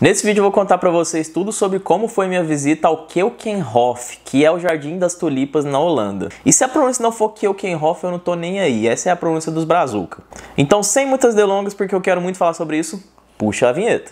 Nesse vídeo eu vou contar para vocês tudo sobre como foi minha visita ao Keukenhof, que é o Jardim das Tulipas na Holanda. E se a pronúncia não for Keukenhof, eu não tô nem aí, essa é a pronúncia dos Brazuca. Então, sem muitas delongas, porque eu quero muito falar sobre isso, puxa a vinheta.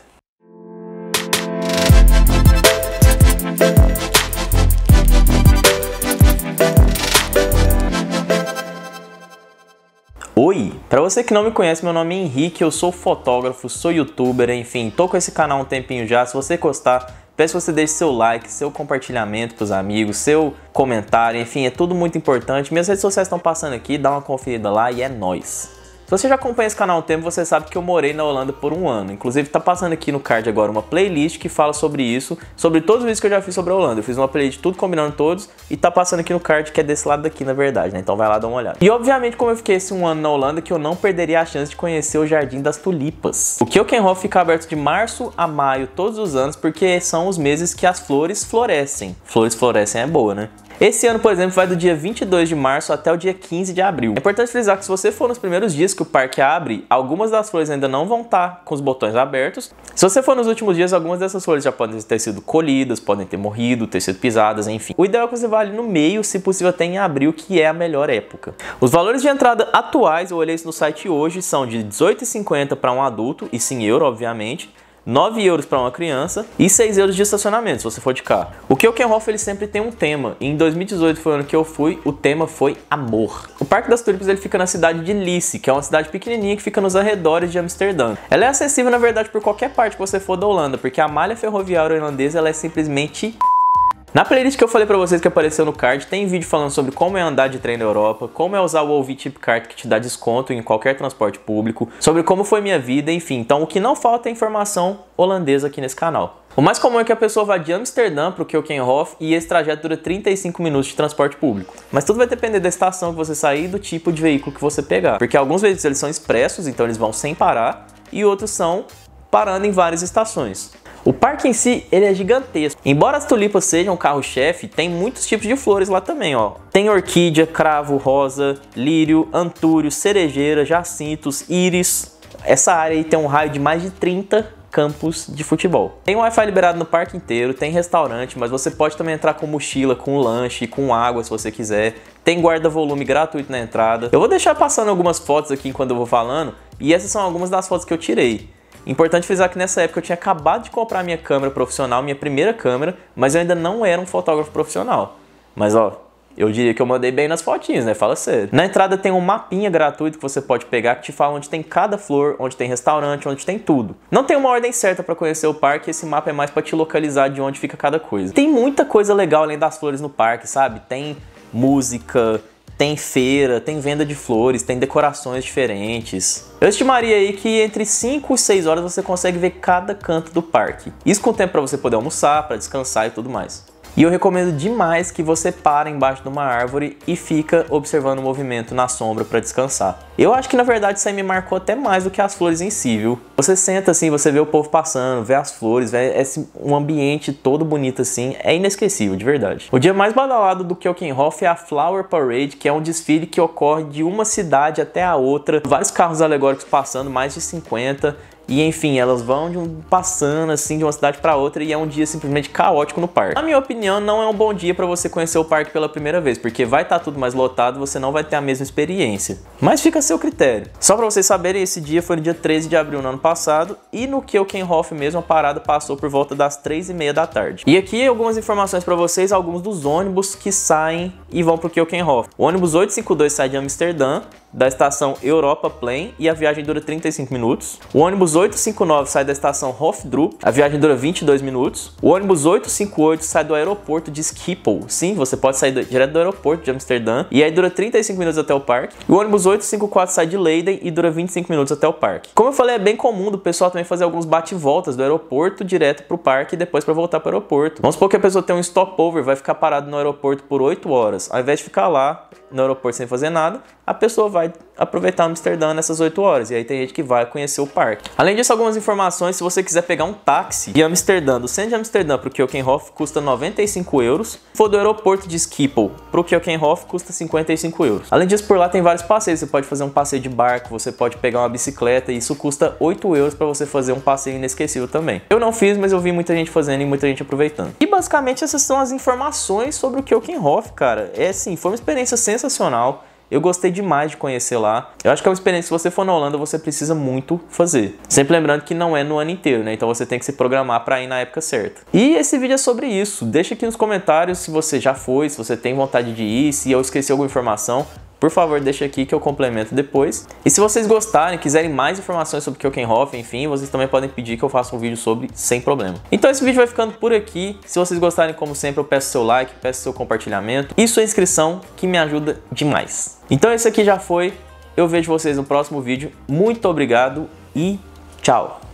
Oi! Para você que não me conhece, meu nome é Henrique, eu sou fotógrafo, sou youtuber, enfim, tô com esse canal um tempinho já. Se você gostar, peço que você deixe seu like, seu compartilhamento pros amigos, seu comentário, enfim, é tudo muito importante. Minhas redes sociais estão passando aqui, dá uma conferida lá e é nóis! Se você já acompanha esse canal há um tempo, você sabe que eu morei na Holanda por um ano. Inclusive, tá passando aqui no card agora uma playlist que fala sobre isso, sobre todos os vídeos que eu já fiz sobre a Holanda. Eu fiz uma playlist tudo combinando todos e tá passando aqui no card que é desse lado daqui, na verdade, né? Então vai lá dar uma olhada. E obviamente, como eu fiquei esse um ano na Holanda, que eu não perderia a chance de conhecer o Jardim das Tulipas. O Keukenhof fica aberto de março a maio todos os anos, porque são os meses que as flores florescem. Flores florescem é boa, né? Esse ano, por exemplo, vai do dia 22 de março até o dia 15 de abril. É importante frisar que se você for nos primeiros dias que o parque abre, algumas das flores ainda não vão estar tá com os botões abertos. Se você for nos últimos dias, algumas dessas flores já podem ter sido colhidas, podem ter morrido, ter sido pisadas, enfim. O ideal é que você vá ali no meio, se possível até em abril, que é a melhor época. Os valores de entrada atuais, eu olhei isso no site hoje, são de 18,50 para um adulto, e sim euro, obviamente, 9 euros para uma criança e 6 euros de estacionamento se você for de carro. O Keukenhof ele sempre tem um tema e em 2018 foi o ano que eu fui, o tema foi amor. O Parque das Tulipas ele fica na cidade de Lice, que é uma cidade pequenininha que fica nos arredores de Amsterdã. Ela é acessível na verdade por qualquer parte que você for da Holanda, porque a malha ferroviária holandesa ela é simplesmente na playlist que eu falei pra vocês que apareceu no card, tem vídeo falando sobre como é andar de trem na Europa, como é usar o OV Tip Card que te dá desconto em qualquer transporte público, sobre como foi minha vida, enfim. Então o que não falta é informação holandesa aqui nesse canal. O mais comum é que a pessoa vá de Amsterdã para o Keukenhof e esse trajeto dura 35 minutos de transporte público. Mas tudo vai depender da estação que você sair e do tipo de veículo que você pegar. Porque alguns veículos eles são expressos, então eles vão sem parar, e outros são parando em várias estações. O parque em si, ele é gigantesco. Embora as tulipas sejam o carro-chefe, tem muitos tipos de flores lá também, ó. Tem orquídea, cravo, rosa, lírio, antúrio, cerejeira, jacintos, íris. Essa área aí tem um raio de mais de 30 campos de futebol. Tem Wi-Fi liberado no parque inteiro, tem restaurante, mas você pode também entrar com mochila, com lanche, com água se você quiser. Tem guarda-volume gratuito na entrada. Eu vou deixar passando algumas fotos aqui enquanto eu vou falando, e essas são algumas das fotos que eu tirei. Importante frisar que nessa época eu tinha acabado de comprar minha câmera profissional, minha primeira câmera, mas eu ainda não era um fotógrafo profissional. Mas ó, eu diria que eu mandei bem nas fotinhas, né? Fala sério. Na entrada tem um mapinha gratuito que você pode pegar que te fala onde tem cada flor, onde tem restaurante, onde tem tudo. Não tem uma ordem certa para conhecer o parque, esse mapa é mais para te localizar de onde fica cada coisa. Tem muita coisa legal além das flores no parque, sabe? Tem música, tem feira, tem venda de flores, tem decorações diferentes. Eu estimaria aí que entre 5 e 6 horas você consegue ver cada canto do parque. Isso com tempo para você poder almoçar, para descansar e tudo mais. E eu recomendo demais que você pare embaixo de uma árvore e fica observando o movimento na sombra para descansar. Eu acho que na verdade isso aí me marcou até mais do que as flores em si, viu? Você senta assim, você vê o povo passando, vê as flores, vê esse, um ambiente todo bonito assim, é inesquecível, de verdade. O dia mais badalado do Keukenhof é a Flower Parade, que é um desfile que ocorre de uma cidade até a outra, vários carros alegóricos passando, mais de 50, e enfim, elas vão um, passando assim de uma cidade para outra e é um dia simplesmente caótico no parque. Na minha opinião, não é um bom dia para você conhecer o parque pela primeira vez, porque vai estar tá tudo mais lotado, você não vai ter a mesma experiência. Mas fica a seu critério. Só para vocês saberem, esse dia foi no dia 13 de abril no ano passado e no Keukenhof mesmo a parada passou por volta das 3 e meia da tarde. E aqui algumas informações para vocês, alguns dos ônibus que saem e vão pro Keukenhof. O ônibus 852 sai de Amsterdã, da estação Europa Plain e a viagem dura 35 minutos. O ônibus 859 sai da estação Hofdrup, a viagem dura 22 minutos. O ônibus 858 sai do aeroporto de Schiphol. Sim, você pode sair do, direto do aeroporto de Amsterdã e aí dura 35 minutos até o parque. O ônibus 854 sai de Leiden e dura 25 minutos até o parque. Como eu falei, é bem comum do pessoal também fazer alguns bate-voltas do aeroporto direto para o parque e depois para voltar para o aeroporto. Vamos supor que a pessoa tem um stopover, vai ficar parado no aeroporto por 8 horas. Ao invés de ficar lá, no aeroporto sem fazer nada, a pessoa vai aproveitar Amsterdã nessas 8 horas. E aí tem gente que vai conhecer o parque. Além disso, algumas informações, se você quiser pegar um táxi de Amsterdã, do centro de Amsterdã para o Keukenhof, custa 95 euros. Se for do aeroporto de Schiphol para o Keukenhof, custa 55 euros. Além disso, por lá tem vários passeios. Você pode fazer um passeio de barco, você pode pegar uma bicicleta, e isso custa 8 euros para você fazer um passeio inesquecível também. Eu não fiz, mas eu vi muita gente fazendo e muita gente aproveitando. E basicamente essas são as informações sobre o Keukenhof, cara. É assim, foi uma experiência sensacional sensacional. Eu gostei demais de conhecer lá. Eu acho que é uma experiência que se você for na Holanda, você precisa muito fazer. Sempre lembrando que não é no ano inteiro, né? Então você tem que se programar para ir na época certa. E esse vídeo é sobre isso. Deixa aqui nos comentários se você já foi, se você tem vontade de ir, se eu esqueci alguma informação por favor, deixa aqui que eu complemento depois. E se vocês gostarem, quiserem mais informações sobre Kiokenhoff, enfim, vocês também podem pedir que eu faça um vídeo sobre sem problema. Então esse vídeo vai ficando por aqui. Se vocês gostarem, como sempre, eu peço seu like, peço seu compartilhamento e sua inscrição, que me ajuda demais. Então esse aqui já foi. Eu vejo vocês no próximo vídeo. Muito obrigado e tchau!